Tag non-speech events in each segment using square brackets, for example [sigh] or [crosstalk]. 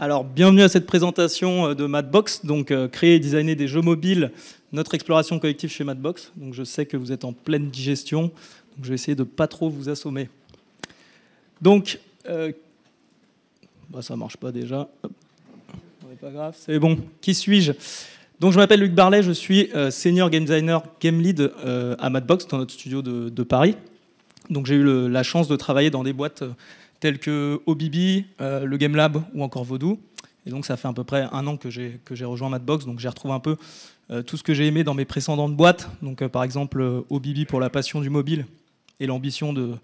Alors, bienvenue à cette présentation euh, de Madbox, donc euh, créer et designer des jeux mobiles, notre exploration collective chez Madbox. Donc, je sais que vous êtes en pleine digestion, donc je vais essayer de pas trop vous assommer. Donc, euh, bah, ça marche pas déjà. c'est bon. Qui suis-je donc je m'appelle Luc Barlet, je suis senior game designer, game lead à Madbox, dans notre studio de, Paris. Donc j'ai eu la chance de travailler dans des boîtes tels que OBB, euh, le Game Lab ou encore Vodou. Et donc ça fait à peu près un an que j'ai, rejoint Madbox, donc j'ai retrouvé un peu euh, tout ce que j'ai aimé dans mes précédentes boîtes. Donc euh, par exemple OBB pour la passion du mobile et l'ambition de,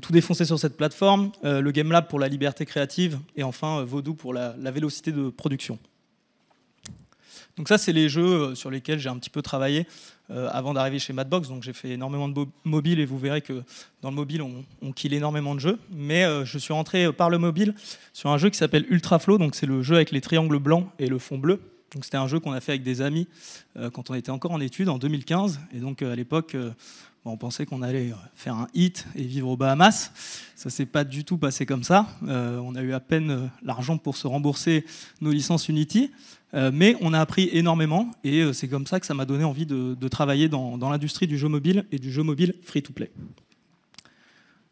tout défoncer sur cette plateforme, le Game Lab pour la liberté créative et enfin Vodou pour la vélocité de production. Donc ça, c'est les jeux euh, sur lesquels j'ai un petit peu travaillé euh, avant d'arriver chez Madbox. Donc j'ai fait énormément de mobile et vous verrez que dans le mobile, on, kill énormément de jeux. Mais euh, je suis rentré par le mobile sur un jeu qui s'appelle Ultra Flow, Donc c'est le jeu avec les triangles blancs et le fond bleu c'était un jeu qu'on a fait avec des amis euh, quand on était encore en études en 2015. Et donc euh, à l'époque, euh, on pensait qu'on allait faire un hit et vivre aux Bahamas. Ça s'est pas du tout passé comme ça. on a eu à peine l'argent pour se rembourser nos licences Unity. mais on a appris énormément et c'est comme ça que ça m'a donné envie de, travailler dans, l'industrie du jeu mobile et du jeu mobile free-to-play.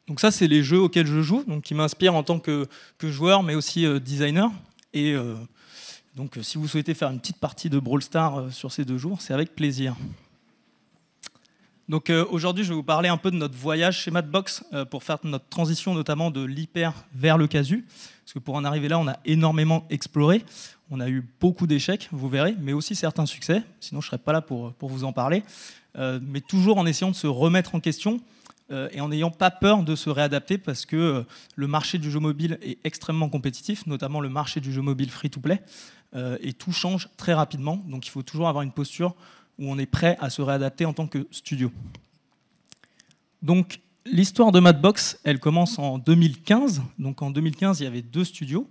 Donc ça, c'est les jeux auxquels je joue, donc qui m'inspirent en tant que, joueur, mais aussi designer. Et donc euh, si vous souhaitez faire une petite partie de Brawl Stars euh, sur ces deux jours, c'est avec plaisir. Donc euh, aujourd'hui, je vais vous parler un peu de notre voyage chez Madbox pour faire notre transition notamment de l'hyper vers le casu. Parce que pour en arriver là, on a énormément exploré. On a eu beaucoup d'échecs, vous verrez, mais aussi certains succès. Sinon, je ne serais pas là pour, pour vous en parler. mais toujours en essayant de se remettre en question et en n'ayant pas peur de se réadapter parce que le marché du jeu mobile est extrêmement compétitif, notamment le marché du jeu mobile free-to-play. Euh, et tout change très rapidement. Donc il faut toujours avoir une posture où on est prêt à se réadapter en tant que studio. Donc l'histoire de Madbox, elle commence en 2015. Donc en 2015, il y avait deux studios.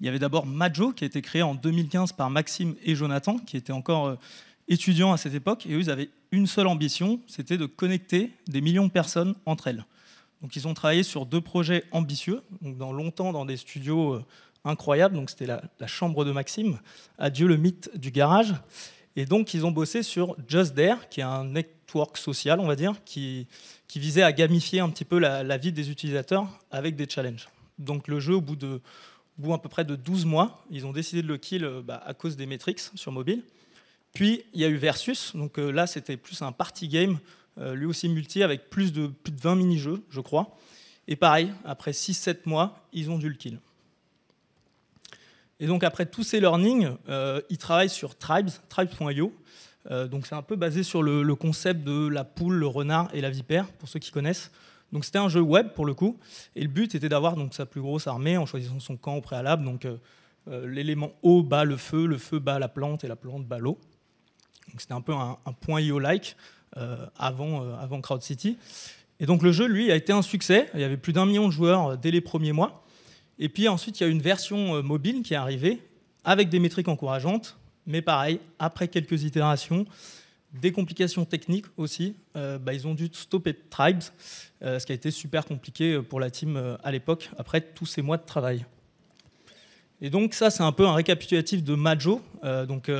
Il y avait d'abord Majo qui a été créé en 2015 par Maxime et Jonathan, qui étaient encore euh, étudiants à cette époque. Et eux, ils avaient une seule ambition, c'était de connecter des millions de personnes entre elles. Donc ils ont travaillé sur deux projets ambitieux, donc dans longtemps dans des studios euh, incroyable, donc c'était la, chambre de Maxime, Adieu le mythe du garage. Et donc ils ont bossé sur Just There, qui est un network social, on va dire, qui, visait à gamifier un petit peu la, vie des utilisateurs avec des challenges. Donc le jeu, au bout de bout à peu près de 12 mois, ils ont décidé de le kill euh, bah, à cause des metrics sur mobile. Puis il y a eu Versus, donc euh, là c'était plus un party game, euh, lui aussi multi, avec plus de, plus de 20 mini-jeux, je crois. Et pareil, après 6-7 mois, ils ont dû le kill. Et donc après tous ces learnings, il euh, ils travaillent sur Tribes, tribes.io. Euh, donc c'est un peu basé sur le, concept de la poule, le renard et la vipère, pour ceux qui connaissent. Donc c'était un jeu web pour le coup, et le but était d'avoir donc sa plus grosse armée en choisissant son camp au préalable. Donc euh, l'élément eau bat le feu, le feu bat la plante et la plante bat l'eau. Donc c'était un peu un, un point IO-like avant, avant Crowd City. Et donc le jeu, lui, a été un succès. Il y avait plus d'un million de joueurs dès les premiers mois. Et puis ensuite, il y a une version euh, mobile qui est arrivée avec des métriques encourageantes, mais pareil, après quelques itérations, des complications techniques aussi, euh, bah, ils ont dû stopper Tribes, euh, ce qui a été super compliqué pour la team à l'époque, après tous ces mois de travail. Et donc ça, c'est un peu un récapitulatif de Majo. donc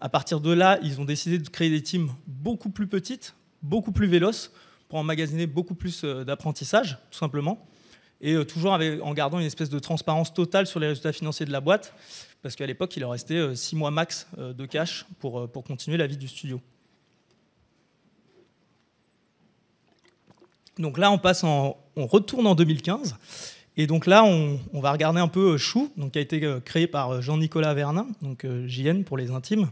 à partir de là, ils ont décidé de créer des teams beaucoup plus petites, beaucoup plus véloces, pour emmagasiner beaucoup plus d'apprentissage, tout simplement et euh, toujours en gardant une espèce de transparence totale sur les résultats financiers de la boîte, parce qu'à l'époque, il leur restait euh, six mois max euh, de cash pour, pour continuer la vie du studio. Donc là, on, passe en, on retourne en 2015. Et donc là, on, va regarder un peu Chou, donc, qui a été créé par Jean-Nicolas Vernin, donc JN pour les intimes,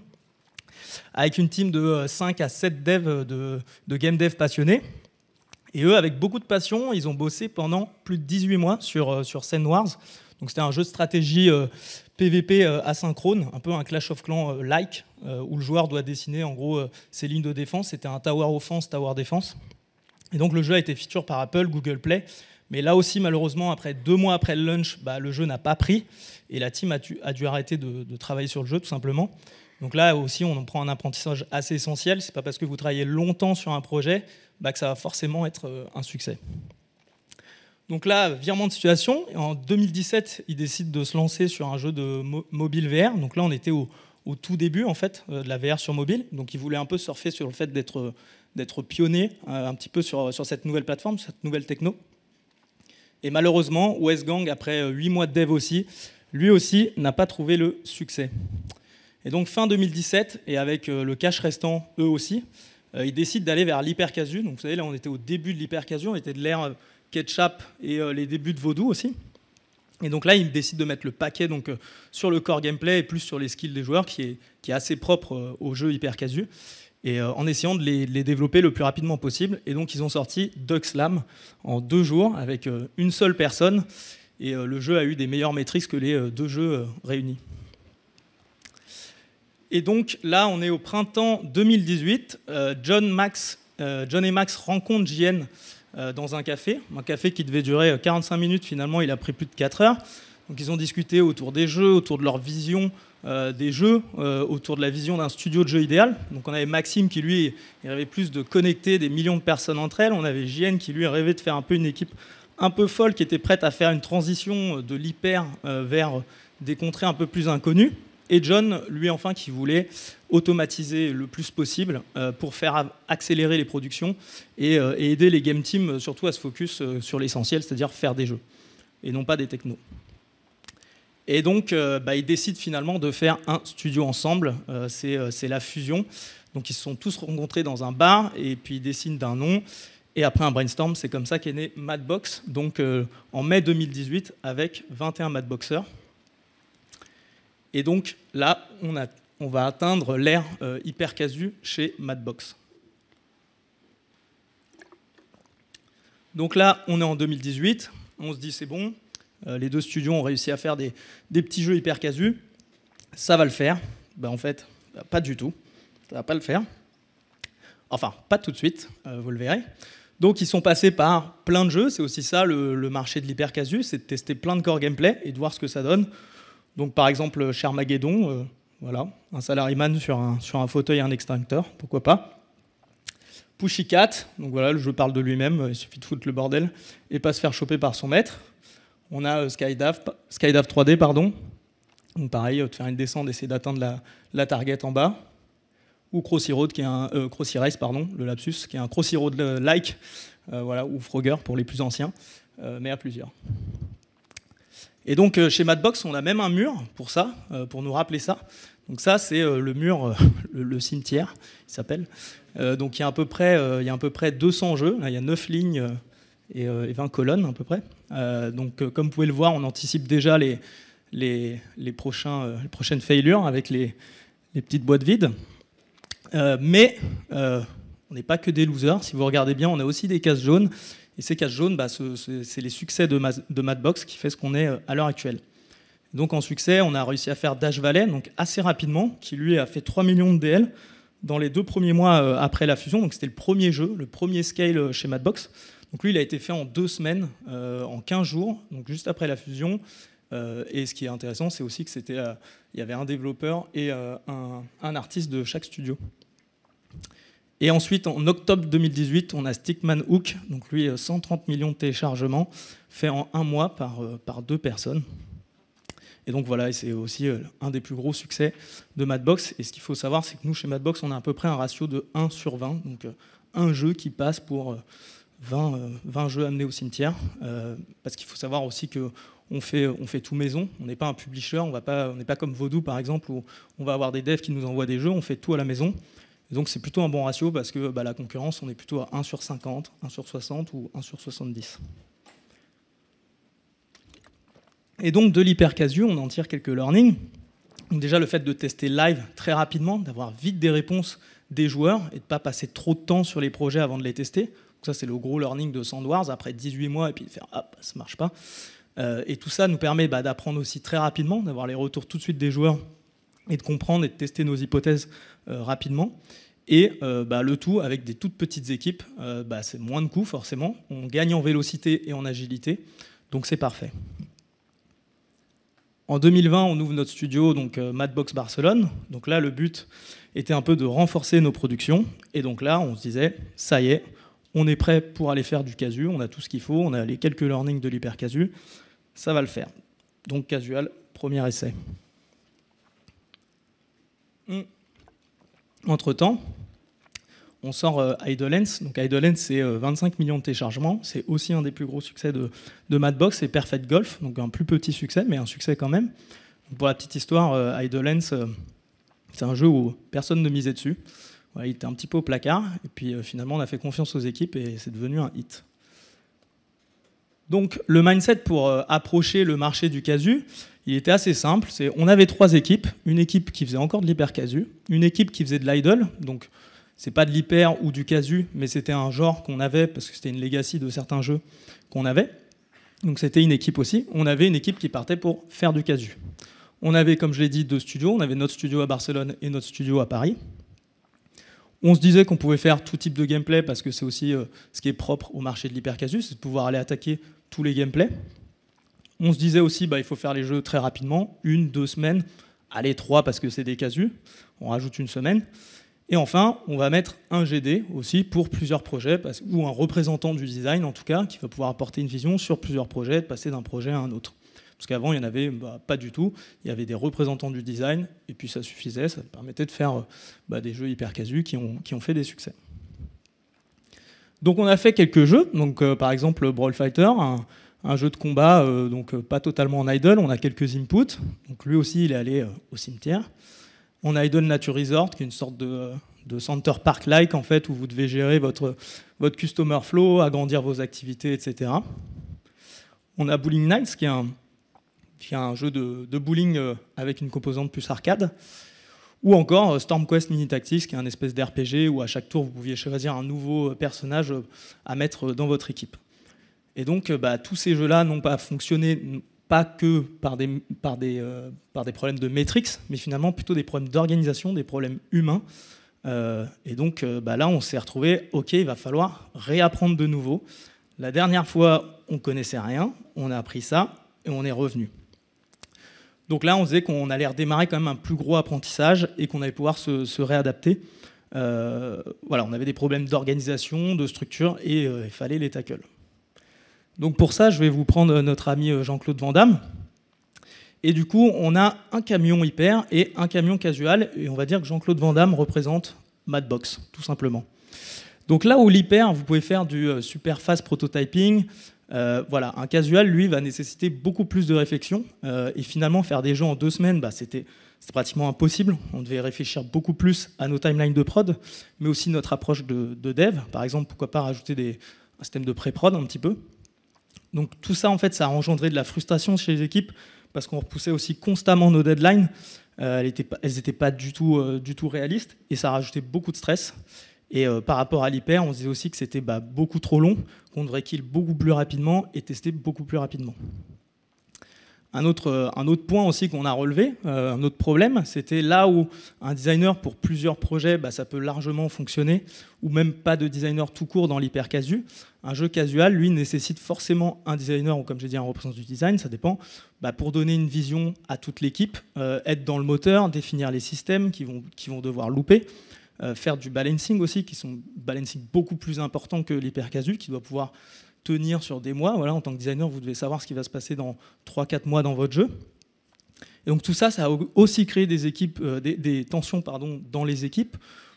avec une team de 5 à 7 devs de, de game dev passionnés. Et eux, avec beaucoup de passion, ils ont bossé pendant plus de 18 mois sur, euh, sur Wars. Donc c'était un jeu de stratégie PVP euh, euh, asynchrone, un peu un Clash of Clans-like, où le joueur doit dessiner en gros ses lignes de défense. C'était un Tower Offense, Tower Défense. Et donc le jeu a été feature par Apple, Google Play. Mais là aussi, malheureusement, après deux mois après le launch, bah, le jeu n'a pas pris. Et la team a dû, a dû arrêter de, de travailler sur le jeu, tout simplement. Donc là aussi, on en prend un apprentissage assez essentiel. C'est pas parce que vous travaillez longtemps sur un projet bah, que ça va forcément être euh, un succès. Donc là, virement de situation. En 2017, il décide de se lancer sur un jeu de mobile VR. Donc là, on était au, tout début en fait euh, de la VR sur mobile. Donc il voulait un peu surfer sur le fait d'être euh, pionnier un petit peu sur, sur cette nouvelle plateforme, cette nouvelle techno. Et malheureusement, Gang, après 8 mois de dev aussi, lui aussi n'a pas trouvé le succès. Et donc fin 2017, et avec euh, le cash restant eux aussi, euh, ils décident d'aller vers l'hypercasu. Donc vous savez, là on était au début de l'hypercasu, on était de l'ère euh, ketchup et les débuts de vaudou aussi. Et donc là, ils décident de mettre le paquet donc, sur le core gameplay et plus sur les skills des joueurs, qui est, qui est assez propre au jeu hypercasu et en essayant de les, développer le plus rapidement possible. Et donc ils ont sorti Duck Slam en deux jours avec une seule personne, et le jeu a eu des meilleures maîtrises que les deux jeux réunis. Et donc là, on est au printemps 2018. Euh, euh, John, et Max rencontrent JN euh, dans un café, un café qui devait durer 45 minutes. Finalement, il a pris plus de 4 heures. Donc ils ont discuté autour des jeux, autour de leur vision des jeux, autour de la vision d'un studio de jeu idéal. Donc on avait Maxime qui lui rêvait plus de connecter des millions de personnes entre elles. On avait JN qui lui rêvait de faire un peu une équipe un peu folle qui était prête à faire une transition de l'hyper vers des contrées un peu plus inconnues et John, lui enfin, qui voulait automatiser le plus possible euh, pour faire accélérer les productions euh, et, aider les game teams euh, surtout à se focus sur l'essentiel, c'est-à-dire faire des jeux et non pas des technos. Et donc, bah, ils décident finalement de faire un studio ensemble, c'est la fusion. Donc, ils se sont tous rencontrés dans un bar et puis ils décident d'un nom. Et après un brainstorm, c'est comme ça qu'est né Madbox, donc en mai 2018, avec 21 Madboxers. Et donc, Là, on, va atteindre l'ère euh, hyper casu chez Madbox. Donc là, on est en 2018, on se dit c'est bon, euh, les deux studios ont réussi à faire des, petits jeux hyper casu, ça va le faire. Ben, en fait, ben, pas du tout, ça va pas le faire. Enfin, pas tout de suite, euh, vous le verrez. Donc ils sont passés par plein de jeux, c'est aussi ça le, marché de l'hyper casu, c'est de tester plein de core gameplay et de voir ce que ça donne donc par exemple, Charmageddon, euh, voilà, un salaryman sur un, sur un fauteuil et un extincteur, pourquoi pas. Pushy Cat, donc voilà, le jeu parle de lui-même, euh, il suffit de foutre le bordel et pas se faire choper par son maître. On a euh, 3D, pardon. Donc pareil, euh, de faire une descente, essayer d'atteindre la, target en bas. Ou Crossy Road, qui est pardon, le lapsus, qui est un Crossy Road like, voilà, ou Frogger pour les plus anciens, mais à plusieurs. Et donc euh, chez Madbox, on a même un mur pour ça, euh, pour nous rappeler ça. Donc ça, c'est euh, le mur, [laughs] le, cimetière, il s'appelle. donc il y, a à peu près, il y a à peu près 200 jeux, il y a 9 lignes et, 20 colonnes à peu près. donc comme vous pouvez le voir, on anticipe déjà les, les, prochains, les prochaines failures avec les, les petites boîtes vides. mais on n'est pas que des losers, si vous regardez bien, on a aussi des cases jaunes et ces cases jaunes, bah, c'est les succès de, Madbox qui fait ce qu'on est euh, à l'heure actuelle. Donc en succès, on a réussi à faire Dash Valley, donc assez rapidement, qui lui a fait 3 millions de DL dans les deux premiers mois euh, après la fusion. Donc c'était le premier jeu, le premier scale euh, chez Madbox. Donc lui, il a été fait en deux semaines, en 15 jours, donc juste après la fusion. et ce qui est intéressant, c'est aussi que c'était, il y avait un développeur et un, un artiste de chaque studio. Et ensuite, en octobre 2018, on a Stickman Hook, donc lui, 130 euh, millions de téléchargements, fait en un mois par, euh, par deux personnes. Et donc voilà, c'est aussi euh, un des plus gros succès de Madbox. Et ce qu'il faut savoir, c'est que nous, chez Madbox, on a à peu près un ratio de 1 sur 20, donc un jeu qui passe pour 20, 20 jeux amenés au cimetière. parce qu'il faut savoir aussi que on fait, on fait tout maison, on n'est pas un publisher, on n'est pas comme Vodou, par exemple, où on va avoir des devs qui nous envoient des jeux, on fait tout à la maison donc c'est plutôt un bon ratio parce que bah, la concurrence, on est plutôt à 1 sur 50, 1 sur 60 ou 1 sur 70. Et donc de l'hypercasu, on en tire quelques learnings. déjà le fait de tester live très rapidement, d'avoir vite des réponses des joueurs et de ne pas passer trop de temps sur les projets avant de les tester. ça c'est le gros learning de Sandwars, après 18 mois et puis de faire hop, ah, ça bah, ça marche pas. Euh, et tout ça nous permet bah, d'apprendre aussi très rapidement, d'avoir les retours tout de suite des joueurs et de comprendre et de tester nos hypothèses euh, rapidement. Et euh, bah, le tout avec des toutes petites équipes, euh, bah, c'est moins de coûts forcément. On gagne en vélocité et en agilité, donc c'est parfait. En 2020, on ouvre notre studio, donc Madbox Barcelone. Donc là, le but était un peu de renforcer nos productions. Et donc là, on se disait, ça y est, on est prêt pour aller faire du casu, on a tout ce qu'il faut, on a les quelques learnings de l'hypercasu, ça va le faire. Donc casual, premier essai. Mm. Entre-temps, on sort euh, Idolens. Donc c'est 25 euh, millions de téléchargements. C'est aussi un des plus gros succès de, Madbox et Perfect Golf. Donc un plus petit succès, mais un succès quand même. pour la petite histoire, euh, euh, c'est un jeu où personne ne misait dessus. il était un petit peu au placard. Et puis euh, finalement, on a fait confiance aux équipes et c'est devenu un hit. Donc le mindset pour euh, approcher le marché du casu, il était assez simple. on avait trois équipes, une équipe qui faisait encore de l'hyper casu, une équipe qui faisait de l'idle, donc c'est pas de l'hyper ou du casu, mais c'était un genre qu'on avait parce que c'était une legacy de certains jeux qu'on avait. Donc c'était une équipe aussi. On avait une équipe qui partait pour faire du casu. On avait, comme je l'ai dit, deux studios. On avait notre studio à Barcelone et notre studio à Paris. On se disait qu'on pouvait faire tout type de gameplay parce que c'est aussi euh, ce qui est propre au marché de l'hypercasu, c'est de pouvoir aller attaquer tous les gameplays. On se disait aussi, bah, il faut faire les jeux très rapidement, une, deux semaines, allez, trois parce que c'est des casus, on rajoute une semaine. Et enfin, on va mettre un GD aussi pour plusieurs projets, ou un représentant du design en tout cas, qui va pouvoir apporter une vision sur plusieurs projets, de passer d'un projet à un autre. Parce qu'avant, il n'y en avait bah, pas du tout. Il y avait des représentants du design, et puis ça suffisait, ça permettait de faire euh, bah, des jeux hyper casus qui ont fait des succès. Donc on a fait quelques jeux, donc euh, par exemple Brawl Fighter, un, jeu de combat, euh, donc euh, pas totalement en idle, on a quelques inputs. Donc lui aussi il est allé au cimetière. On a Idle Nature Resort, qui est une sorte de, Center Park-like en fait, où vous devez gérer votre, votre customer flow, agrandir vos activités, etc. On a Bowling Nights, qui est un, jeu de bowling avec une composante plus arcade. Ou encore euh, Storm Quest Mini Tactics, qui est un espèce d'RPG où à chaque tour vous pouviez choisir un nouveau personnage euh, à mettre euh, dans votre équipe. Et donc bah, tous ces jeux-là n'ont pas fonctionné pas que par des, problèmes de métriques, mais finalement plutôt des problèmes d'organisation, des problèmes humains. et donc bah, là, on s'est retrouvé, ok, il va falloir réapprendre de nouveau. La dernière fois, on connaissait rien, on a appris ça et on est revenu. Donc là, on disait qu'on allait redémarrer quand même un plus gros apprentissage et qu'on allait pouvoir se, réadapter. Euh, voilà, on avait des problèmes d'organisation, de structure, et euh, il fallait les tackle. Donc pour ça, je vais vous prendre notre ami euh, Jean-Claude Vandamme. Et du coup, on a un camion hyper et un camion casual, et on va dire que Jean-Claude Vandamme représente Madbox, tout simplement. Donc là où l'hyper, vous pouvez faire du super fast prototyping, euh, voilà, un casual, lui, va nécessiter beaucoup plus de réflexion. Euh, et finalement, faire des jeux en deux semaines, bah, c'était pratiquement impossible. On devait réfléchir beaucoup plus à nos timelines de prod, mais aussi notre approche de, dev. Par exemple, pourquoi pas rajouter des, un système de pré-prod un petit peu. Donc tout ça, en fait, ça a engendré de la frustration chez les équipes parce qu'on repoussait aussi constamment nos deadlines. Euh, elles n'étaient pas, du, tout, du tout réalistes et ça a rajouté beaucoup de stress. Et euh, par rapport à l'hyper, on se disait aussi que c'était bah, beaucoup trop long, qu'on devrait kill beaucoup plus rapidement et tester beaucoup plus rapidement. Un autre, euh, point aussi qu'on a relevé, euh, un autre problème, c'était là où un designer pour plusieurs projets, bah, ça peut largement fonctionner, ou même pas de designer tout court dans l'hyper casu. Un jeu casual, lui, nécessite forcément un designer, ou comme j'ai dit, un représentant du design, ça dépend, bah, pour donner une vision à toute l'équipe, être dans le moteur, définir les systèmes qui vont, qui vont devoir louper. Euh, faire du balancing aussi, qui sont balancing beaucoup plus importants que l'hypercasu, qui doit pouvoir tenir sur des mois. Voilà, en tant que designer, vous devez savoir ce qui va se passer dans 3-4 mois dans votre jeu. Et donc tout ça, ça a aussi créé des, équipes, euh, des, tensions pardon, dans les équipes,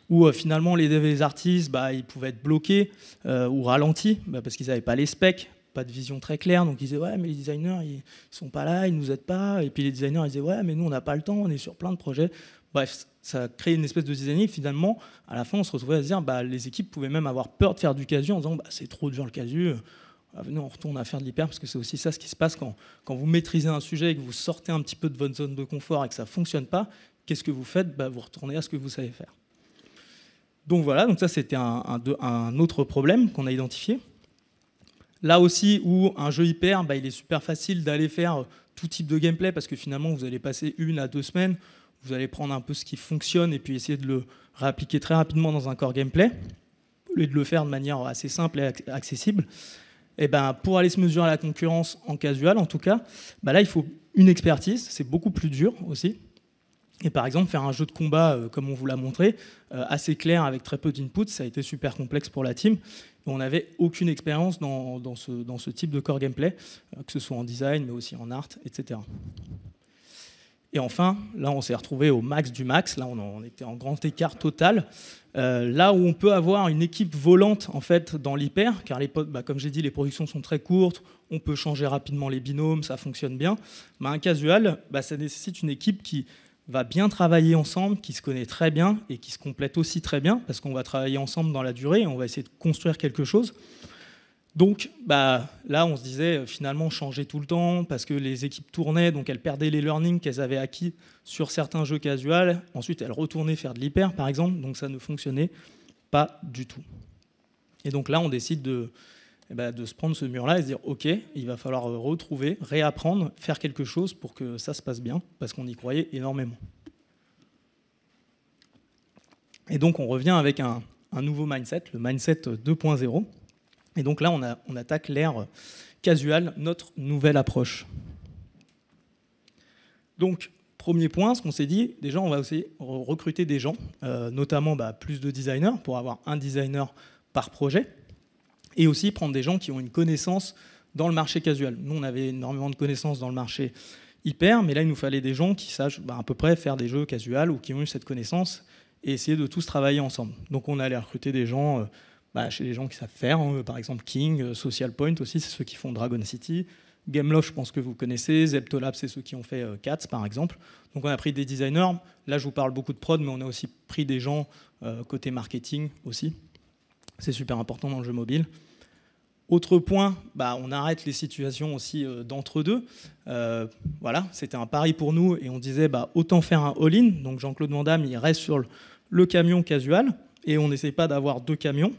où euh, finalement les devs les artistes, bah, ils pouvaient être bloqués ou ralentis, bah, parce qu'ils n'avaient pas les specs, pas de vision très claire. Donc ils disaient ouais mais les designers ils sont pas là, ils nous aident pas. Et puis les designers ils disaient ouais mais nous on n'a pas le temps, on est sur plein de projets. Bref, ça a créé une espèce de zizanie. Finalement, à la fin, on se retrouvait à se dire bah, les équipes pouvaient même avoir peur de faire du casu en disant bah, c'est trop dur le casu. Ah, on retourne à faire de l'hyper parce que c'est aussi ça ce qui se passe quand, vous maîtrisez un sujet et que vous sortez un petit peu de votre zone de confort et que ça ne fonctionne pas. Qu'est-ce que vous faites bah, Vous retournez à ce que vous savez faire. Donc voilà, donc ça c'était un, autre problème qu'on a identifié. Là aussi où un jeu hyper, il est super facile d'aller faire tout type de gameplay parce que finalement vous allez passer une à deux semaines vous allez prendre un peu ce qui fonctionne et puis essayer de le réappliquer très rapidement dans un core gameplay, au lieu de le faire de manière assez simple et accessible. Et eh ben, pour aller se mesurer à la concurrence en casual, en tout cas, ben là, il faut une expertise, c'est beaucoup plus dur aussi. Et par exemple, faire un jeu de combat, euh, comme on vous l'a montré, euh, assez clair, avec très peu d'input, ça a été super complexe pour la team. On n'avait aucune expérience dans, ce, dans, ce, type de core gameplay, euh, que ce soit en design, mais aussi en art, etc. Et enfin, là, on s'est retrouvé au max du max. Là, on, était en grand écart total. Euh, là où on peut avoir une équipe volante en fait dans l'hyper, car bah, comme j'ai dit, les productions sont très courtes, on peut changer rapidement les binômes, ça fonctionne bien. mais un casual, bah, ça nécessite une équipe qui va bien travailler ensemble, qui se connaît très bien et qui se complète aussi très bien, parce qu'on va travailler ensemble dans la durée, et on va essayer de construire quelque chose. Donc bah, là, on se disait euh, finalement changer tout le temps parce que les équipes tournaient, donc elles perdaient les learnings qu'elles avaient acquis sur certains jeux casuals Ensuite, elles retournaient faire de l'hyper, par exemple, donc ça ne fonctionnait pas du tout. Et donc là, on décide de, eh ben, se prendre ce mur-là et se dire, OK, il va falloir euh, retrouver, réapprendre, faire quelque chose pour que ça se passe bien, parce qu'on y croyait énormément. Et donc on revient avec un nouveau mindset, le mindset 2.0 euh, et donc là, on, attaque l'ère casual, notre nouvelle approche. Donc, premier point, ce qu'on s'est dit, déjà, on va aussi recruter des gens, euh, notamment bah, plus de designers, pour avoir un designer par projet, et aussi prendre des gens qui ont une connaissance dans le marché casual. Nous, on avait énormément de connaissances dans le marché hyper, mais là, il nous fallait des gens qui sachent bah, à peu près faire des jeux casual ou qui ont eu cette connaissance et essayer de tous travailler ensemble. Donc, on allait recruter des gens. Euh, bah, chez les gens qui savent faire, hein, euh, par exemple King, euh, Social Point aussi, c'est ceux qui font Dragon City. Gameloft, je pense que vous connaissez. Zeptolab, c'est ceux qui ont fait euh, Cats, par exemple. Donc on a pris des designers. Là, je vous parle beaucoup de prod, mais on a aussi pris des gens côté marketing aussi. C'est super important dans le jeu mobile. Autre point, bah, on arrête les situations aussi d'entre-deux. voilà, c'était un pari pour nous et on disait bah, autant faire un all-in. Donc Jean-Claude Mandam il reste sur le, le camion casual et on n'essaie pas d'avoir deux camions.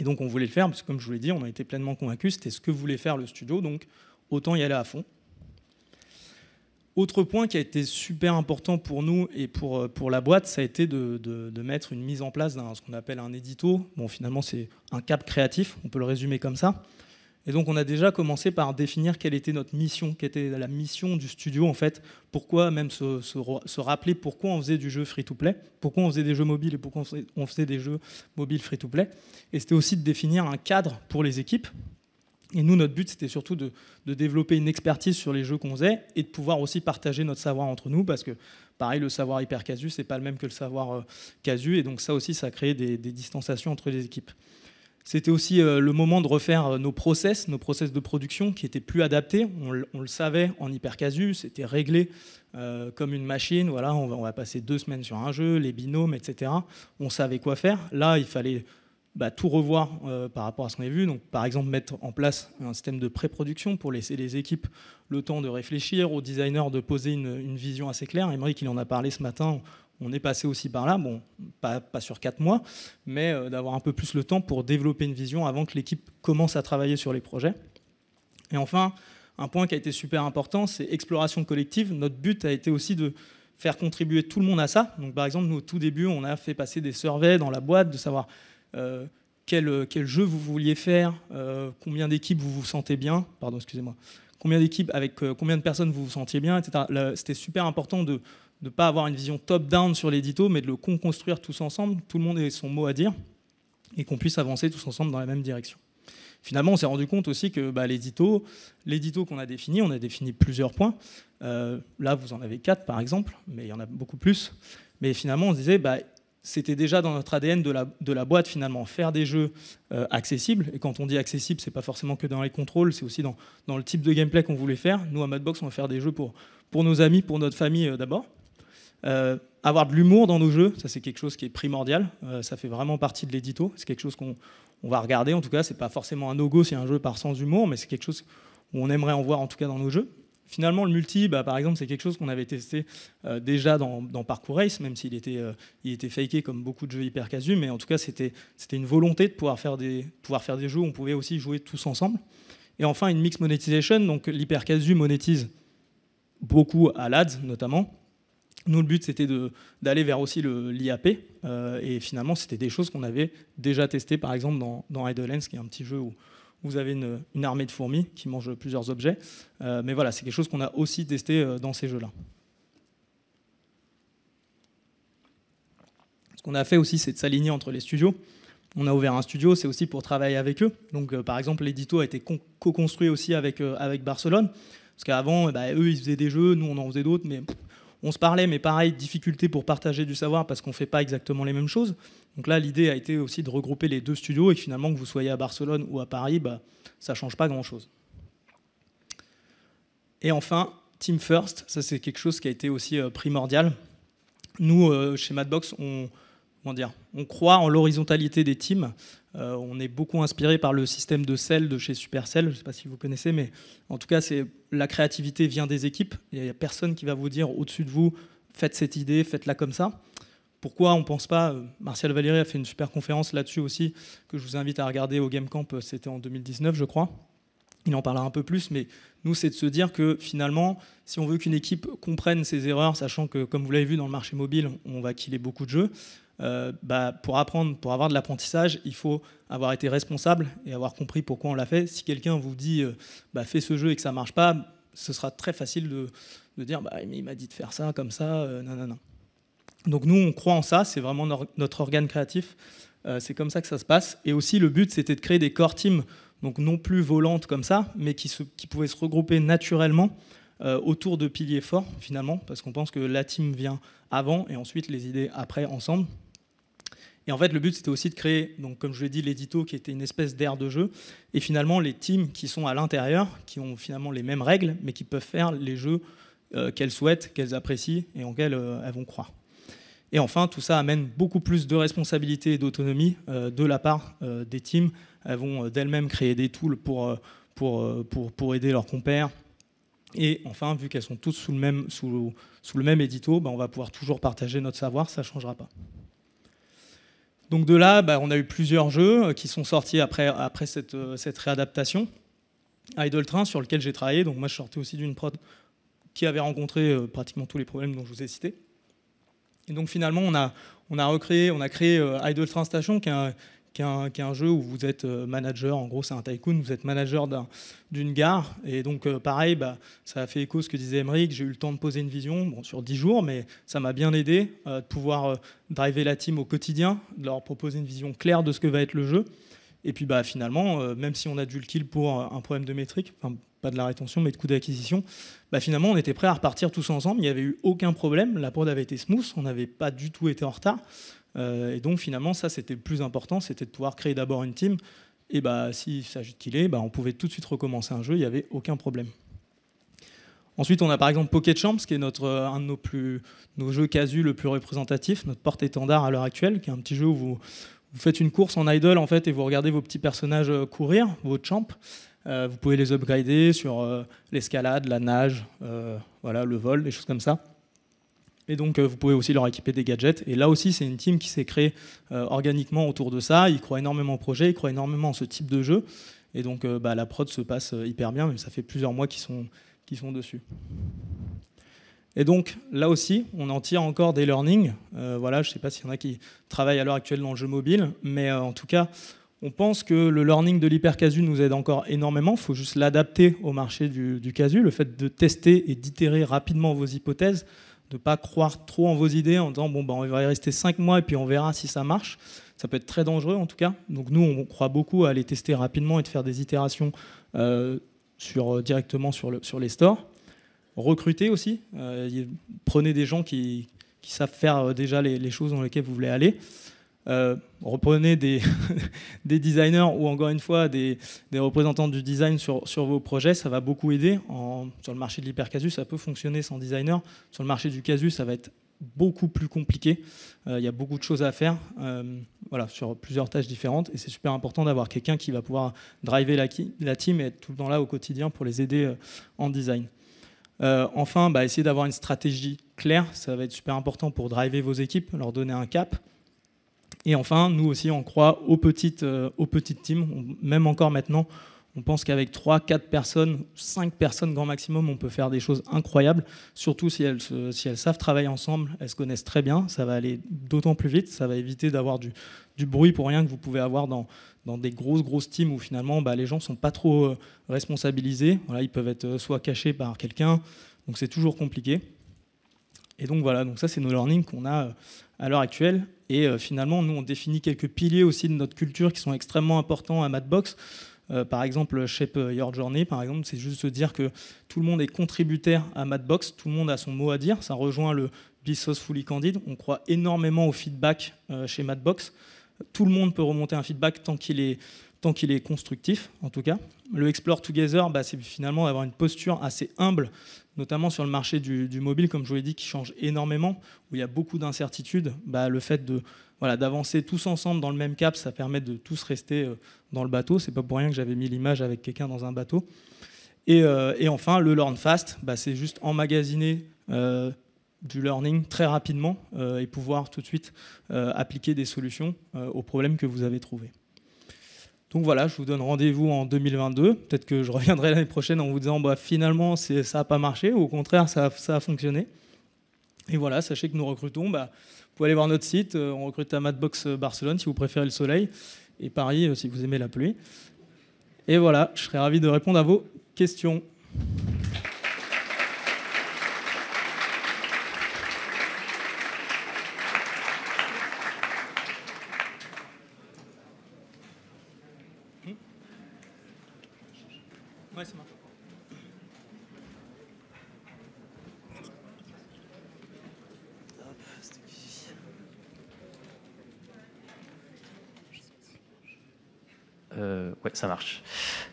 Et donc on voulait le faire, parce que comme je vous l'ai dit, on a été pleinement convaincus, c'était ce que voulait faire le studio, donc autant y aller à fond. Autre point qui a été super important pour nous et pour, euh, la boîte, ça a été de, mettre une mise en place d'un ce qu'on appelle un édito. Bon, finalement, c'est un cap créatif, on peut le résumer comme ça. Et donc on a déjà commencé par définir quelle était notre mission, quelle était la mission du studio en fait, pourquoi même se, rappeler pourquoi on faisait du jeu free-to-play, pourquoi on faisait des jeux mobiles et pourquoi on faisait, des jeux mobiles free-to-play. Et c'était aussi de définir un cadre pour les équipes. Et nous, notre but, c'était surtout de, développer une expertise sur les jeux qu'on faisait et de pouvoir aussi partager notre savoir entre nous, parce que pareil, le savoir hyper casu, c'est pas le même que le savoir euh, casu, et donc ça aussi, ça crée des, des distanciations entre les équipes. C'était aussi euh, le moment de refaire euh, nos process, nos process de production qui étaient plus adaptés. On, le savait en hypercasu, c'était réglé euh, comme une machine. Voilà, on va, passer deux semaines sur un jeu, les binômes, etc. On savait quoi faire. Là, il fallait bah, tout revoir par rapport à ce qu'on avait vu. Donc, par exemple, mettre en place un système de pré-production pour laisser les équipes le temps de réfléchir, aux designers de poser une, vision assez claire. Emery, il en a parlé ce matin on est passé aussi par là, bon, pas, sur quatre mois, mais euh, d'avoir un peu plus le temps pour développer une vision avant que l'équipe commence à travailler sur les projets. Et enfin, un point qui a été super important, c'est exploration collective. Notre but a été aussi de faire contribuer tout le monde à ça. Donc, par exemple, nous, au tout début, on a fait passer des surveys dans la boîte de savoir euh, euh, quel, jeu vous vouliez faire, combien d'équipes vous vous sentez bien, pardon, excusez-moi, combien d'équipes, avec combien de personnes vous vous sentiez bien, etc. C'était super important de de ne pas avoir une vision top-down sur l'édito, mais de le construire tous ensemble, tout le monde ait son mot à dire, et qu'on puisse avancer tous ensemble dans la même direction. Finalement, on s'est rendu compte aussi que bah, l'édito, l'édito qu'on a défini, on a défini plusieurs points. Euh, là, vous en avez quatre, par exemple, mais il y en a beaucoup plus. Mais finalement, on se disait, bah, c'était déjà dans notre ADN de la, de la, boîte finalement, faire des jeux euh, accessibles. Et quand on dit accessible, ce n'est pas forcément que dans les contrôles, c'est aussi dans, le type de gameplay qu'on voulait faire. Nous, à Madbox, on va faire des jeux pour, pour nos amis, pour notre famille euh, d'abord. Euh, avoir de l'humour dans nos jeux, ça c'est quelque chose qui est primordial. Euh, ça fait vraiment partie de l'édito. C'est quelque chose qu'on va regarder. En tout cas, c'est pas forcément un no-go si un jeu part sans humour, mais c'est quelque chose où on aimerait en voir en tout cas dans nos jeux. Finalement, le multi, bah, par exemple, c'est quelque chose qu'on avait testé euh, déjà dans, dans, Parkour Race, même s'il était, il était faké comme beaucoup de jeux hyper casu, mais en tout cas, c'était une volonté de pouvoir faire, des, pouvoir faire des jeux où on pouvait aussi jouer tous ensemble. Et enfin, une mix monetization, donc l'hyper casu monétise beaucoup à l'ADS notamment, nous, le but, c'était d'aller vers aussi l'IAP. Euh, et finalement, c'était des choses qu'on avait déjà testées, par exemple, dans, dans Lens, qui est un petit jeu où vous avez une, armée de fourmis qui mange plusieurs objets. Euh, mais voilà, c'est quelque chose qu'on a aussi testé euh, dans ces jeux-là. Ce qu'on a fait aussi, c'est de s'aligner entre les studios. On a ouvert un studio, c'est aussi pour travailler avec eux. Donc, par exemple, l'édito a été co-construit aussi avec, avec Barcelone. Parce qu'avant, bah, eux, ils faisaient des jeux, nous, on en faisait d'autres, mais on se parlait, mais pareil, difficulté pour partager du savoir parce qu'on ne fait pas exactement les mêmes choses. Donc là, l'idée a été aussi de regrouper les deux studios et finalement, que vous soyez à Barcelone ou à Paris, bah, ça ne change pas grand-chose. Et enfin, Team First, ça c'est quelque chose qui a été aussi euh, primordial. Nous, euh, chez Madbox, on, dire, on croit en l'horizontalité des teams. Euh, on est beaucoup inspiré par le système de sel de chez Supercell. Je ne sais pas si vous connaissez, mais en tout cas, la créativité vient des équipes. Il n'y a personne qui va vous dire au-dessus de vous, faites cette idée, faites-la comme ça. Pourquoi on ne pense pas euh, Martial Valéry a fait une super conférence là-dessus aussi, que je vous invite à regarder au Gamecamp, euh, c'était en 2019, je crois. Il en parlera un peu plus, mais nous, c'est de se dire que finalement, si on veut qu'une équipe comprenne ses erreurs, sachant que, comme vous l'avez vu dans le marché mobile, on va killer beaucoup de jeux, euh, bah, pour apprendre, pour avoir de l'apprentissage, il faut avoir été responsable et avoir compris pourquoi on l'a fait. Si quelqu'un vous dit euh, bah, fais ce jeu et que ça ne marche pas, ce sera très facile de, dire bah, mais il m'a dit de faire ça comme ça, euh, non, non. » Donc nous on croit en ça, c'est vraiment notre organe créatif, c'est comme ça que ça se passe. Et aussi le but c'était de créer des core teams, donc non plus volantes comme ça, mais qui, qui pouvaient se regrouper naturellement autour de piliers forts finalement, parce qu'on pense que la team vient avant et ensuite les idées après ensemble. Et en fait, le but, c'était aussi de créer, donc, comme je l'ai dit, l'édito qui était une espèce d'aire de jeu. Et finalement, les teams qui sont à l'intérieur, qui ont finalement les mêmes règles, mais qui peuvent faire les jeux euh, qu'elles souhaitent, qu'elles apprécient et en quels euh, elles vont croire. Et enfin, tout ça amène beaucoup plus de responsabilité et d'autonomie euh, de la part des teams. Elles vont d'elles-mêmes créer des tools pour, pour, pour, aider leurs compères, et enfin, vu qu'elles sont toutes sous le même, sous, sous le même édito, ben, on va pouvoir toujours partager notre savoir, ça ne changera pas. Donc de là, bah, on a eu plusieurs jeux euh, qui sont sortis après, euh, cette, réadaptation. Idle Train, sur lequel j'ai travaillé, donc moi je sortais aussi d'une prod qui avait rencontré euh, pratiquement tous les problèmes dont je vous ai cités. Et donc finalement, on a, recréé, on a créé Idle Train Station, qui est, qu'un jeu où vous êtes euh, manager, en gros c'est un tycoon, vous êtes manager d'une gare, et donc euh, pareil, bah, ça a fait écho ce que disait Emeric, j'ai eu le temps de poser une vision, sur 10 jours, mais ça m'a bien aidé euh, de pouvoir driver la team au quotidien, de leur proposer une vision claire de ce que va être le jeu, et puis bah, finalement, même si on a dû le kill pour un problème de métrique, pas de la rétention, mais de coût d'acquisition, bah, finalement, on était prêt à repartir tous ensemble. Il n'y avait eu aucun problème. La prod avait été smooth. On n'avait pas du tout été en retard. Euh, et donc finalement, ça, c'était le plus important, c'était de pouvoir créer d'abord une team. Et bah, si s'agit de killer, bah, on pouvait tout de suite recommencer un jeu, il n'y avait aucun problème. Ensuite, on a par exemple Pocket Champs, qui est notre, un de nos, plus, nos jeux casu le plus représentatif, notre porte-étendard à l'heure actuelle, qui est un petit jeu où vous, vous, faites une course en idle en fait, et vous regardez vos petits personnages euh, courir, vos champs. Euh, vous pouvez les upgrader sur l'escalade, la nage, voilà, le vol, des choses comme ça. Et donc, euh, vous pouvez aussi leur équiper des gadgets. Et là aussi, c'est une team qui s'est créée euh, organiquement autour de ça. Ils croient énormément au projet, ils croient énormément en ce type de jeu. Et donc, euh, bah, la prod se passe hyper bien, même ça fait plusieurs mois qu'ils sont, dessus. Et donc, là aussi, on en tire encore des learnings. voilà, je ne sais pas s'il y en a qui travaillent à l'heure actuelle dans le jeu mobile, mais en tout cas, on pense que le learning de l'hypercasu nous aide encore énormément. Il faut juste l'adapter au marché du, casu. Le fait de tester et d'itérer rapidement vos hypothèses, ne pas croire trop en vos idées en disant bon, ben, on va y rester 5 mois et puis on verra si ça marche. Ça peut être très dangereux en tout cas. Donc nous, on croit beaucoup à les tester rapidement et de faire des itérations euh, sur, euh, directement sur, sur les stores. Recruter aussi. Euh, prenez des gens qui, savent faire déjà les, choses dans lesquelles vous voulez aller. Euh, reprenez [laughs] des, designers ou encore une fois des, représentants du design sur, vos projets, ça va beaucoup aider. sur le marché de l'hypercasu, ça peut fonctionner sans designer. Sur le marché du casus ça va être beaucoup plus compliqué. Euh, il y a beaucoup de choses à faire euh, voilà, sur plusieurs tâches différentes et c'est super important d'avoir quelqu'un qui va pouvoir driver la, team et être tout le temps là au quotidien pour les aider en design. enfin, bah, essayer d'avoir une stratégie claire, ça va être super important pour driver vos équipes, leur donner un cap. Et enfin, nous aussi, on croit aux petites, euh, aux petites teams, même encore maintenant. On pense qu'avec 3, 4 personnes, 5 personnes grand maximum, on peut faire des choses incroyables, surtout si elles, si elles savent travailler ensemble, elles se connaissent très bien, ça va aller d'autant plus vite, ça va éviter d'avoir du, bruit pour rien que vous pouvez avoir dans, dans des grosses, grosses teams où finalement bah, les gens ne sont pas trop euh, responsabilisés, voilà, ils peuvent être euh, soit cachés par quelqu'un, donc c'est toujours compliqué. Et donc voilà, donc ça c'est nos learnings qu'on a à l'heure actuelle. Et euh, finalement, nous, on définit quelques piliers aussi de notre culture qui sont extrêmement importants à Madbox. Euh, par exemple, Shape Your Journey, par exemple, c'est juste de dire que tout le monde est contributeur à Madbox, tout le monde a son mot à dire. Ça rejoint le Be Fully Candid. On croit énormément au feedback euh, chez Madbox. Tout le monde peut remonter un feedback tant qu'il est tant est constructif, en tout cas. Le Explore Together, bah, c'est finalement avoir une posture assez humble notamment sur le marché du, mobile, comme je vous l'ai dit, qui change énormément, où il y a beaucoup d'incertitudes, bah, le fait de voilà, d'avancer tous ensemble dans le même cap, ça permet de tous rester euh, dans le bateau. C'est pas pour rien que j'avais mis l'image avec quelqu'un dans un bateau. Et, euh, enfin, le learn fast, bah, c'est juste emmagasiner euh, du learning très rapidement et pouvoir tout de suite appliquer des solutions aux problèmes que vous avez trouvés. Donc voilà, je vous donne rendez-vous en 2022. Peut-être que je reviendrai l'année prochaine en vous disant bah, finalement ça n'a pas marché, ou au contraire ça, a fonctionné. Et voilà, sachez que nous recrutons. Bah, vous pouvez aller voir notre site, euh, on recrute à Madbox euh, Barcelone si vous préférez le soleil, et Paris euh, si vous aimez la pluie. Et voilà, je serai ravi de répondre à vos questions. Mmh. Ah, bah, euh, ouais, ça marche.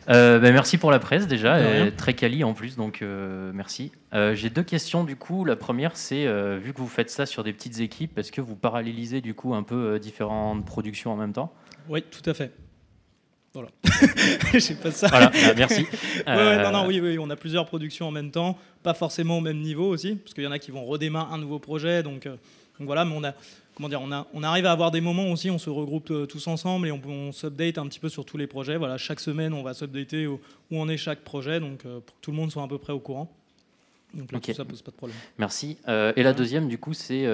Euh, bah, merci pour la presse déjà, très quali en plus, donc euh, merci. J'ai deux questions du coup. La première, c'est vu que vous faites ça sur des petites équipes, est-ce que vous parallélisez du coup un peu différentes productions en même temps Oui, tout à fait. Voilà. sais [laughs] pas ça. Voilà, bah, merci. [laughs] non, euh, oui, oui, on a plusieurs productions en même temps, pas forcément au même niveau aussi, parce qu'il y en a qui vont redémarrer un nouveau projet, donc, euh, voilà, mais on a. Comment dire, on, a, on arrive à avoir des moments aussi, on se regroupe euh, tous ensemble et on, s'update un petit peu sur tous les projets. Voilà, chaque semaine, on va s'updater où, on en est chaque projet, donc pour que tout le monde soit à peu près au courant. Donc là, ça pose pas de problème. Merci. et la deuxième, du coup, c'est,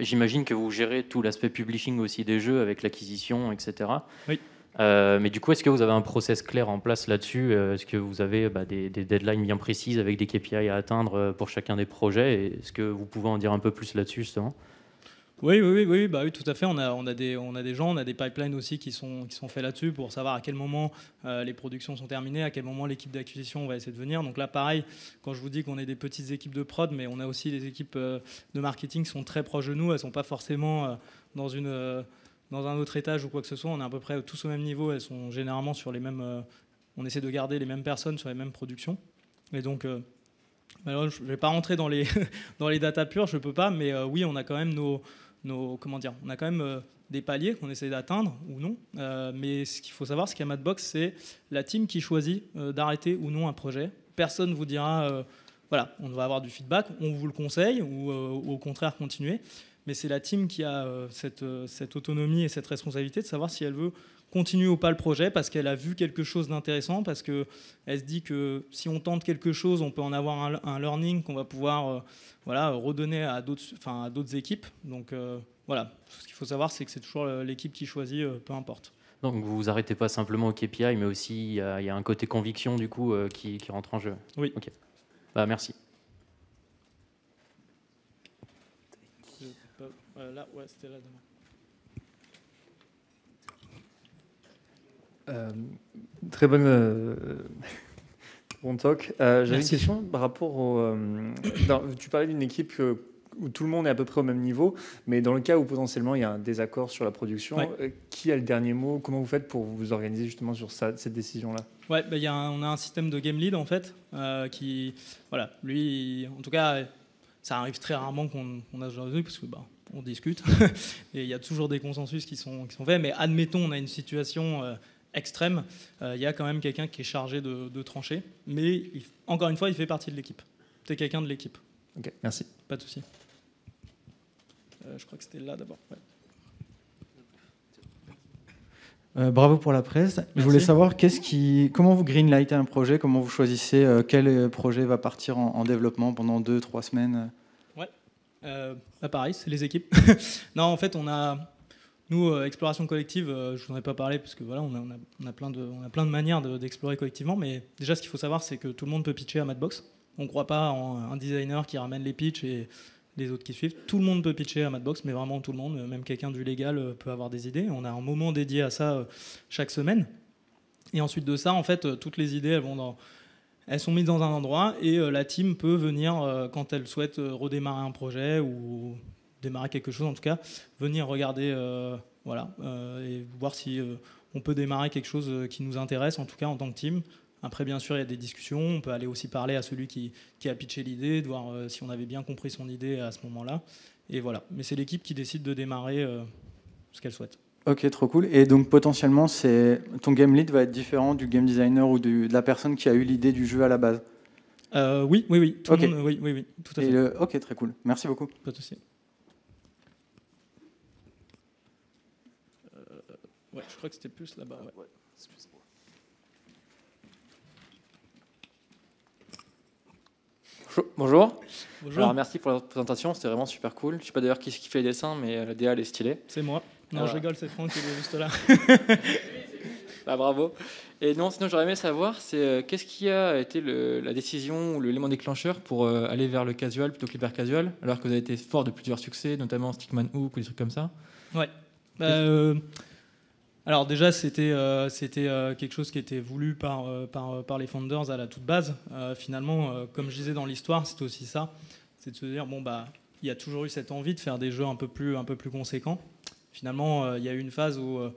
j'imagine que vous gérez tout l'aspect publishing aussi des jeux avec l'acquisition, etc. Oui. Euh, mais du coup, est-ce que vous avez un process clair en place là-dessus euh, Est-ce que vous avez bah, des, deadlines bien précises avec des KPI à atteindre euh, pour chacun des projets Est-ce que vous pouvez en dire un peu plus là-dessus justement oui, oui, oui, oui, bah oui, tout à fait. On a, on, a des, on a des gens, on a des pipelines aussi qui sont, qui sont faits là-dessus pour savoir à quel moment les productions sont terminées, à quel moment l'équipe d'acquisition va essayer de venir. Donc là, pareil, quand je vous dis qu'on est des petites équipes de prod, mais on a aussi des équipes de marketing qui sont très proches de nous. Elles ne sont pas forcément dans une dans un autre étage ou quoi que ce soit, on est à peu près tous au même niveau, elles sont généralement sur les mêmes... Euh, on essaie de garder les mêmes personnes sur les mêmes productions. Et donc, euh, je ne vais pas rentrer dans les, [laughs] dans les datas pures, je ne peux pas, mais euh, oui, on a quand même nos... nos comment dire On a quand même des paliers qu'on essaie d'atteindre ou non. mais ce qu'il faut savoir, c'est qu'à Madbox, c'est la team qui choisit d'arrêter ou non un projet. Personne ne vous dira... voilà, on va avoir du feedback, on vous le conseille ou, ou au contraire continuer mais c'est la team qui a euh, euh, cette, autonomie et cette responsabilité de savoir si elle veut continuer ou pas le projet parce qu'elle a vu quelque chose d'intéressant, parce qu'elle se dit que si on tente quelque chose, on peut en avoir un, learning qu'on va pouvoir euh, voilà, redonner à d'autres, équipes. Donc voilà, ce qu'il faut savoir, c'est que c'est toujours l'équipe qui choisit, peu importe. Donc vous vous arrêtez pas simplement au KPI, mais aussi il y, a un côté conviction du coup qui, qui, rentre en jeu. Oui. Ok. Bah, merci. Euh, très bonne, euh, bon talk. Euh, j'avais une question par rapport au. tu parlais d'une équipe où tout le monde est à peu près au même niveau, mais dans le cas où potentiellement il y a un désaccord sur la production, qui a le dernier mot Comment vous faites pour vous organiser justement sur cette décision-là Ouais, bah, il y a on a un système de game lead en fait, qui. Voilà, lui, en tout cas, ça arrive très rarement qu'on a ce genre de truc, parce que bah, on discute, [laughs] et il y a toujours des consensus qui sont, sont faits, mais admettons, on a une situation euh, extrême, euh, il y a quand même quelqu'un qui est chargé de, trancher, mais encore une fois, il fait partie de l'équipe. C'est quelqu'un de l'équipe. Ok, merci. Pas de souci. Euh, je crois que c'était là d'abord. bravo pour la presse. Je voulais savoir comment vous greenlightez un projet, comment vous choisissez quel projet va partir en, en développement pendant deux, trois semaines. À euh, Paris, Pareil, c'est les équipes. [laughs] non, en fait, on a, nous, euh, exploration collective, euh, je ne ai pas parlé parce que voilà, on a, on a, plein, de, on a plein de manières d'explorer collectivement, mais déjà, ce qu'il faut savoir, c'est que tout le monde peut pitcher à Madbox. On ne croit pas en un designer qui ramène les pitchs et les autres qui suivent. Tout le monde peut pitcher à Madbox, mais vraiment tout le monde, même quelqu'un du légal peut avoir des idées. On a un moment dédié à ça chaque semaine. Et ensuite de ça, en fait, toutes les idées, elles vont dans elles sont mises dans un endroit et euh, la team peut venir, euh, quand elle souhaite euh, redémarrer un projet ou démarrer quelque chose en tout cas, venir regarder voilà, et voir si on peut démarrer quelque chose qui nous intéresse, en tout cas en tant que team. Après, bien sûr, il y a des discussions. On peut aller aussi parler à celui qui, a pitché l'idée, de voir si on avait bien compris son idée à ce moment-là. Et voilà. Mais c'est l'équipe qui décide de démarrer ce qu'elle souhaite. Ok, trop cool. Et donc potentiellement, c'est ton game lead va être différent du game designer ou de la personne qui a eu l'idée du jeu à la base. Euh, oui, oui, oui. Tout à fait. ok, très cool. Merci beaucoup. Pas de souci. Euh, je crois que c'était plus là-bas. Bonjour. Bonjour. Alors, merci pour la présentation, c'était vraiment super cool. Je ne sais pas d'ailleurs qui, qui fait les dessins, mais euh, la DA elle est stylée. C'est moi. Non, je rigole, c'est Franck, il est juste là. [laughs] Bah, bravo. Et non, sinon, j'aurais aimé savoir, c'est euh, qu'est-ce qui a été la décision ou l'élément déclencheur pour euh, aller vers le casual plutôt que l'hyper casual, alors que vous avez été fort de plusieurs succès, notamment Stickman Hook ou des trucs comme ça Ouais. Bah, euh, alors déjà, c'était c'était quelque chose qui était voulu par, par, les founders à la toute base. finalement, comme je disais dans l'histoire, c'était aussi ça. C'est de se dire, bon, bah, il y a toujours eu cette envie de faire des jeux un peu plus, un peu plus conséquents finalement, euh, il y a eu une phase où euh,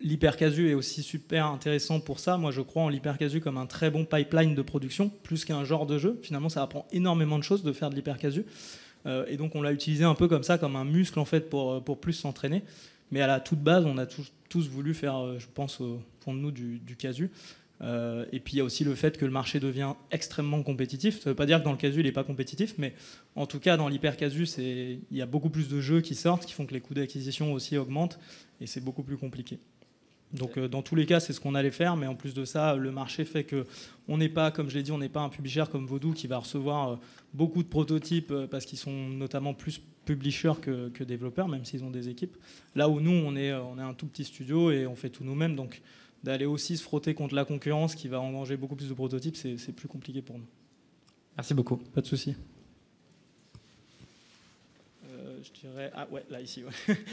l'hypercasu est aussi super intéressant pour ça. Moi, je crois en l'hypercasu comme un très bon pipeline de production, plus qu'un genre de jeu. Finalement, ça apprend énormément de choses de faire de l'hypercasu. Euh, et donc, on l'a utilisé un peu comme ça, comme un muscle, en fait, pour, euh, plus s'entraîner. Mais à la toute base, on a tous, voulu faire, je pense, au fond de nous, du casu. Euh, et puis il y a aussi le fait que le marché devient extrêmement compétitif. Ça ne veut pas dire que dans le casu, il n'est pas compétitif, mais en tout cas, dans l'hyper casu, il y a beaucoup plus de jeux qui sortent, qui font que les coûts d'acquisition aussi augmentent, et c'est beaucoup plus compliqué. Donc euh, dans tous les cas, c'est ce qu'on allait faire, mais en plus de ça, le marché fait que on n'est pas, comme je l'ai dit, on n'est pas un publisher comme Voodoo qui va recevoir euh, beaucoup de prototypes parce qu'ils sont notamment plus publishers que, développeurs, même s'ils ont des équipes. Là où nous, on est, on est un tout petit studio et on fait tout nous-mêmes, donc d'aller aussi se frotter contre la concurrence qui va engranger beaucoup plus de prototypes, c'est plus compliqué pour nous. Merci beaucoup. Pas de souci. Euh, je dirais. Ah ouais, là, ici, ouais. [laughs]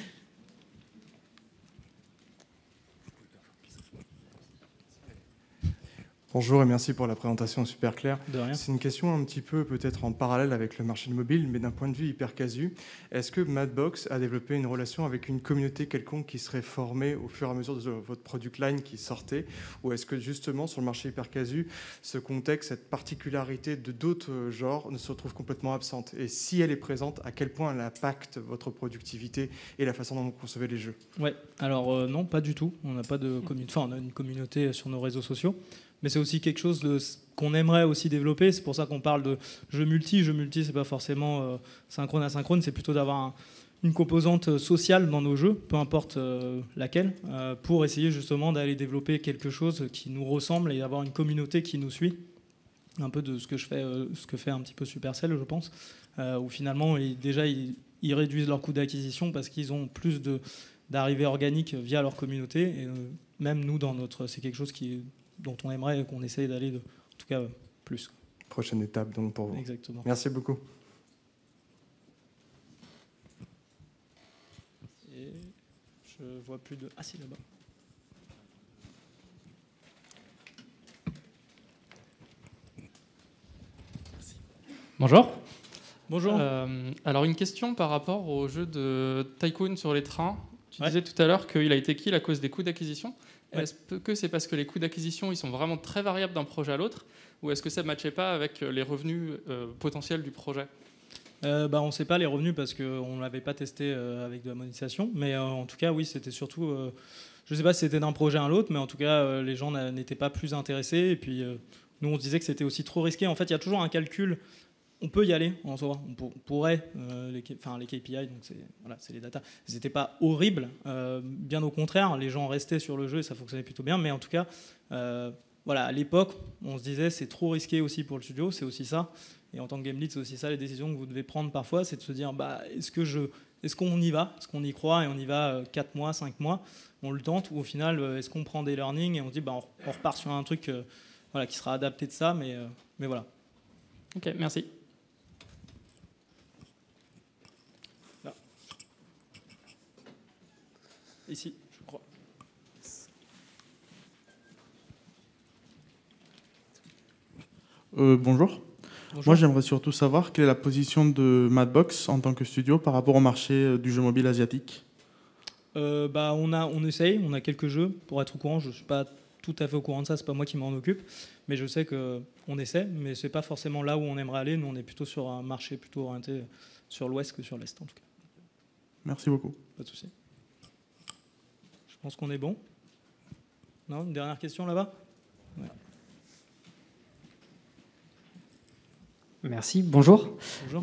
Bonjour et merci pour la présentation super claire. C'est une question un petit peu peut-être en parallèle avec le marché mobile, mais d'un point de vue hyper casu. Est-ce que Madbox a développé une relation avec une communauté quelconque qui serait formée au fur et à mesure de votre product line qui sortait Ou est-ce que justement sur le marché hyper casu, ce contexte, cette particularité de d'autres genres ne se retrouve complètement absente Et si elle est présente, à quel point elle impacte votre productivité et la façon dont vous concevez les jeux Ouais, alors euh, non, pas du tout. On n'a pas de communauté, enfin on a une communauté sur nos réseaux sociaux mais c'est aussi quelque chose qu'on aimerait aussi développer. C'est pour ça qu'on parle de jeu multi. Jeu multi, c'est pas forcément euh, synchrone asynchrone, c'est plutôt d'avoir une composante sociale dans nos jeux, peu importe euh, laquelle, euh, pour essayer justement d'aller développer quelque chose qui nous ressemble et d'avoir une communauté qui nous suit. Un peu de ce que je fais, ce que fait un petit peu Supercell, je pense, où finalement, déjà, ils, ils réduisent leur coût d'acquisition parce qu'ils ont plus de d'arrivées organiques via leur communauté. Et même nous, dans notre, c'est quelque chose qui dont on aimerait qu'on essaye d'aller, en tout cas, euh, plus. Prochaine étape donc pour vous. Exactement. Merci beaucoup. je vois plus de. Ah, là-bas. Bonjour. Bonjour. Euh, alors une question par rapport au jeu de Tycoon sur les trains. Tu disais tout à l'heure qu'il a été kill à cause des coûts d'acquisition. Est-ce que c'est parce que les coûts d'acquisition ils sont vraiment très variables d'un projet à l'autre ou est-ce que ça ne matchait pas avec euh, les revenus euh, potentiels du projet euh, bah, on ne sait pas les revenus parce qu'on ne l'avait pas testé avec de la monétisation. Mais en tout cas, oui, c'était surtout. je ne sais pas si c'était d'un projet à l'autre, mais en tout cas, les gens n'étaient pas plus intéressés. Et puis, nous, on se disait que c'était aussi trop risqué. En fait, il y a toujours un calcul on peut y aller en se on, pourrait, euh, les, enfin, les KPI, donc c'est voilà, les data, n'était pas horrible euh, bien au contraire, les gens restaient sur le jeu et ça fonctionnait plutôt bien, mais en tout cas, euh, voilà, à l'époque, on se disait c'est trop risqué aussi pour le studio, c'est aussi ça, et en tant que game lead, c'est aussi ça les décisions que vous devez prendre parfois, c'est de se dire bah, est-ce que je, est-ce qu'on y va, est-ce qu'on y croit et on y va 4 mois, 5 mois, on le tente, ou au final, est-ce qu'on prend des learnings et on se dit bah, on, repart sur un truc voilà, qui sera adapté de ça, mais, mais voilà. Ok, merci. Ici, je crois. Euh, bonjour. Moi, j'aimerais surtout savoir quelle est la position de Madbox en tant que studio par rapport au marché euh, du jeu mobile asiatique. Euh, bah, on, a, on essaye, on a quelques jeux. Pour être au courant, je ne suis pas tout à fait au courant de ça, c'est pas moi qui m'en occupe, mais je sais qu'on essaie, mais c'est pas forcément là où on aimerait aller. Nous, on est plutôt sur un marché plutôt orienté sur l'ouest que sur l'est, en tout cas. Merci beaucoup. Pas de souci pense qu'on est bon. Non Une dernière question là-bas Merci, bonjour.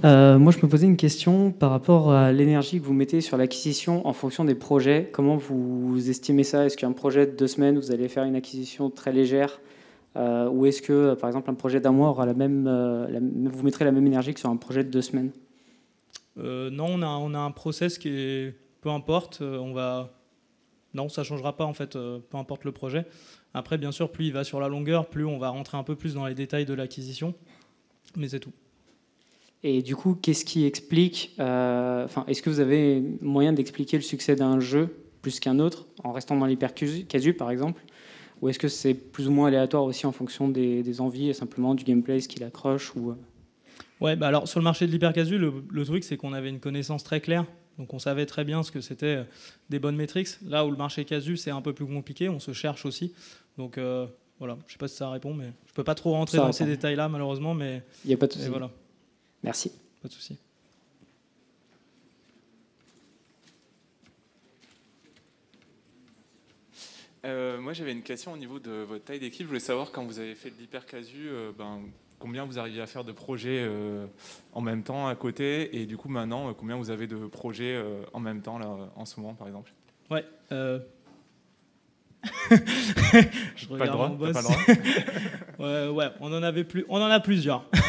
Euh, moi, je me posais une question par rapport à l'énergie que vous mettez sur l'acquisition en fonction des projets. Comment vous estimez ça Est-ce qu'un projet de deux semaines, vous allez faire une acquisition très légère euh, Ou est-ce que, euh, par exemple, un projet d'un mois aura la même, vous mettrez la même énergie que sur un projet de deux semaines Non, on a, on a un process qui est, peu importe, on va, non, ça changera pas en fait, euh, peu importe le projet. Après, bien sûr, plus il va sur la longueur, plus on va rentrer un peu plus dans les détails de l'acquisition, mais c'est tout. Et du coup, qu'est-ce qui explique euh, Enfin, est-ce que vous avez moyen d'expliquer le succès d'un jeu plus qu'un autre, en restant dans l'hyper-casu par exemple Ou est-ce que c'est plus ou moins aléatoire aussi en fonction des, envies et simplement du gameplay, ce qu'il accroche ou... Euh ouais, bah alors sur le marché de lhyper le, truc c'est qu'on avait une connaissance très claire donc on savait très bien ce que c'était euh, des bonnes métriques. Là où le marché casu, c'est un peu plus compliqué, on se cherche aussi. Donc euh, voilà, je ne sais pas si ça répond, mais je ne peux pas trop rentrer dans ces détails-là, malheureusement. Mais il n'y a pas de souci. Voilà. Merci. Pas de souci. Euh, moi, j'avais une question au niveau de votre taille d'équipe. Je voulais savoir quand vous avez fait de l'hyper casu, ben, combien vous arrivez à faire de projets euh, en même temps à côté et du coup maintenant euh, combien vous avez de projets euh, en même temps là, en ce moment par exemple Ouais. [laughs] je pas le Pas [laughs] ouais, on en avait plus, on en a plusieurs. [laughs] je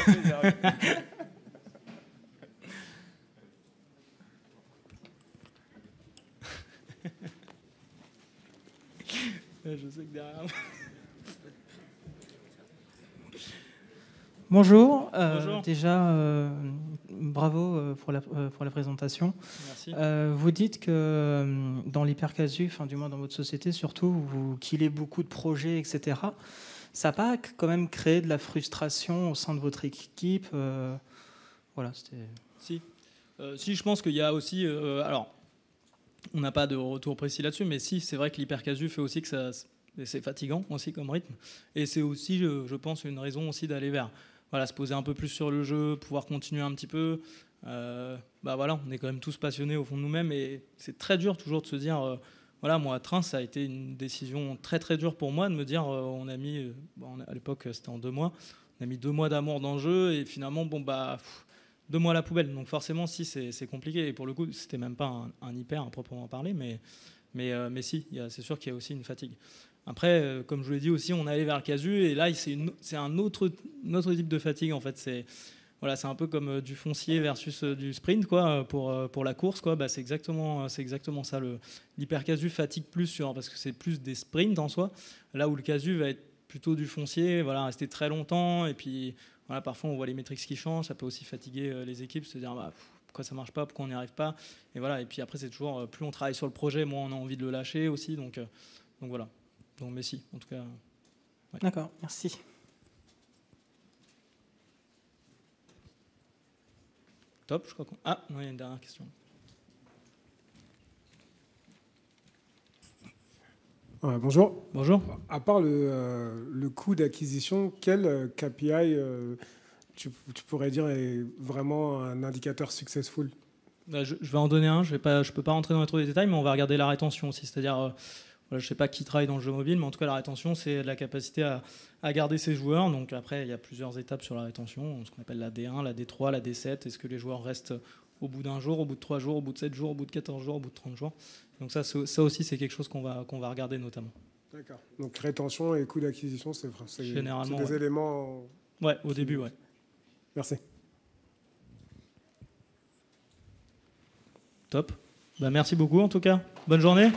sais que derrière. Bonjour. Euh, déjà, euh, bravo euh, pour la, pour la présentation. vous dites que dans l'hypercasu, enfin, du moins dans votre société surtout, vous killez beaucoup de projets, etc. Ça n'a pas quand même créé de la frustration au sein de votre équipe Voilà, c'était. Si. si, je pense qu'il y a aussi. alors, on n'a pas de retour précis là-dessus, mais si, c'est vrai que l'hypercasu fait aussi que ça. C'est fatigant aussi comme rythme. Et c'est aussi, je pense, une raison aussi d'aller vers se poser un peu plus sur le jeu, pouvoir continuer un petit peu. Euh, bah voilà, on est quand même tous passionnés au fond de nous-mêmes et c'est très dur toujours de se dire, euh, voilà, moi Train, ça a été une décision très très dure pour moi de me dire, euh, on a mis, à l'époque c'était en deux mois, on a mis deux mois d'amour dans le jeu et finalement, bon bah, deux mois à la poubelle. Donc forcément, si c'est compliqué et pour le coup, c'était même pas un, hyper à proprement parler, mais mais, mais si, c'est sûr qu'il y a aussi une fatigue. Après, euh, comme je vous l'ai dit aussi, on allait vers le casu et là, c'est un autre, type de fatigue en fait. C'est voilà, un peu comme euh, du foncier versus euh, du sprint quoi, pour, pour la course. Quoi. Bah, c'est exactement, exactement ça. L'hyper casu fatigue plus parce que c'est plus des sprints en soi, là où le casu va être plutôt du foncier, voilà, rester très longtemps et puis voilà, parfois on voit les métriques qui changent, ça peut aussi fatiguer les équipes, se dire bah, pourquoi ça marche pas, pourquoi on n'y arrive pas. Et voilà, et puis après c'est toujours plus on travaille sur le projet, moins on a envie de le lâcher aussi. Donc, donc voilà mais si, en tout cas. D'accord, merci. Top, je crois qu'on. Ah, non, il y a une dernière question. bonjour. Bonjour. À part le, euh, coût d'acquisition, quel euh, KPI euh, tu, pourrais dire est vraiment un indicateur successful bah, je, vais en donner un. Je ne peux pas rentrer dans trop les détails, mais on va regarder la rétention aussi. C'est-à-dire euh, je ne sais pas qui travaille dans le jeu mobile, mais en tout cas, la rétention, c'est la capacité à, garder ses joueurs. Donc après, il y a plusieurs étapes sur la rétention, ce qu'on appelle la D1, la D3, la D7. Est-ce que les joueurs restent au bout d'un jour, au bout de trois jours, au bout de sept jours, au bout de 14 jours, au bout de 30 jours Donc ça, ça aussi, c'est quelque chose qu'on va, regarder notamment. D'accord. Donc rétention et coût d'acquisition, c'est Généralement, des éléments. Ouais, au début, ouais. Merci. Top. Bah, merci beaucoup en tout cas. Bonne journée.